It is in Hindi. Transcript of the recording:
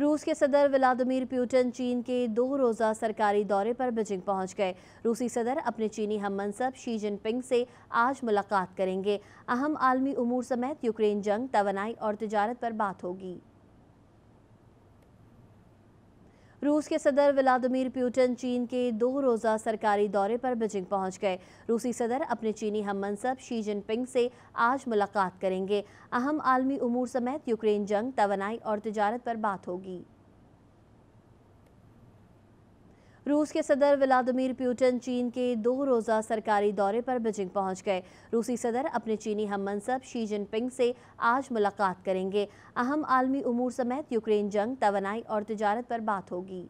रूस के सदर व्लादिमिर पुटिन चीन के दो रोज़ा सरकारी दौरे पर बीजिंग पहुंच गए रूसी सदर अपने चीनी हम मनसब शी जिनपिंग से आज मुलाकात करेंगे अहम आलमी उमूर समेत यूक्रेन जंग तोनाई और तजारत पर बात होगी रूस के सदर व्लादिमिर पुटिन चीन के दो रोज़ा सरकारी दौरे पर बीजिंग पहुंच गए रूसी सदर अपने चीनी हम मनसब शी जिनपिंग से आज मुलाकात करेंगे अहम आलमी उमूर समेत यूक्रेन जंग तोनाई और तजारत पर बात होगी रूस के सदर व्लादिमिर प्यूटन चीन के दो रोज़ा सरकारी दौरे पर बीजिंग पहुंच गए रूसी सदर अपने चीनी हम मनसब शी जिनपिंग से आज मुलाकात करेंगे अहम आलमी उमूर समेत यूक्रेन जंग तोनाई और तजारत पर बात होगी